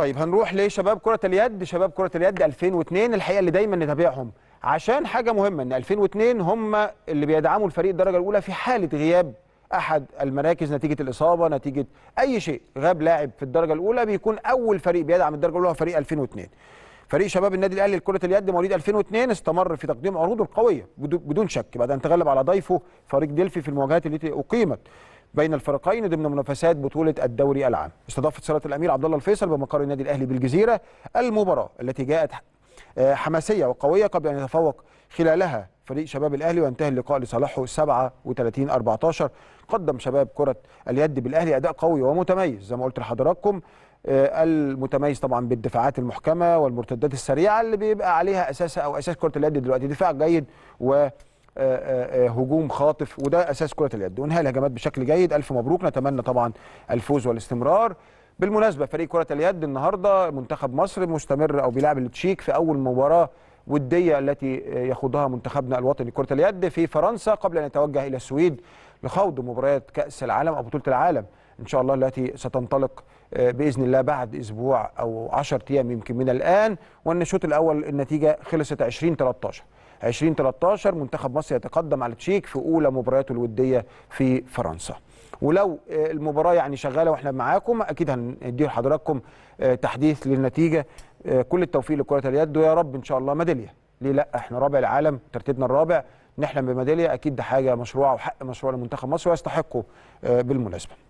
طيب هنروح لشباب كرة اليد شباب كرة اليد 2002 الحقيقة اللي دايما نتابعهم عشان حاجة مهمة ان 2002 هم اللي بيدعموا الفريق الدرجة الأولى في حالة غياب أحد المراكز نتيجة الإصابة نتيجة أي شيء غاب لاعب في الدرجة الأولى بيكون أول فريق بيدعم الدرجة الأولى هو فريق 2002 فريق شباب النادي الأهلي لكرة اليد مواليد 2002 استمر في تقديم عروضه القوية بدون شك بعد أن تغلب على ضيفه فريق ديلفي في المواجهات التي أقيمت بين الفريقين ضمن منافسات بطوله الدوري العام. استضافت صاله الامير عبد الله الفيصل بمقر النادي الاهلي بالجزيره المباراه التي جاءت آه، حماسيه وقويه قبل ان يتفوق خلالها فريق شباب الاهلي وانتهى اللقاء لصالحه 37 14 قدم شباب كره اليد بالاهلي اداء قوي ومتميز زي ما قلت لحضراتكم آه، المتميز طبعا بالدفاعات المحكمه والمرتدات السريعه اللي بيبقى عليها اساس او اساس كره اليد دلوقتي دفاع جيد و آه، آه، آه، هجوم خاطف وده اساس كره اليد وانهاء الهجمات بشكل جيد الف مبروك نتمنى طبعا الفوز والاستمرار بالمناسبه فريق كره اليد النهارده منتخب مصر مستمر او بيلعب التشيك في اول مباراه وديه التي يخوضها منتخبنا الوطني لكره اليد في فرنسا قبل ان يتوجه الى السويد لخوض مباريات كاس العالم او بطوله العالم ان شاء الله التي ستنطلق باذن الله بعد اسبوع او 10 ايام يمكن من الان الشوط الاول النتيجه خلصت 20 13 2013 منتخب مصر يتقدم على تشيك في اولى مبارياته الوديه في فرنسا ولو آه، المباراه يعني شغاله واحنا معاكم اكيد هندي لحضراتكم آه، تحديث للنتيجه آه، كل التوفيق لكره اليد ويا رب ان شاء الله ميداليه ليه لا احنا رابع العالم ترتيبنا الرابع نحلم بميداليه اكيد ده حاجه مشروعه وحق مشروع لمنتخب مصر ويستحقه بالمناسبه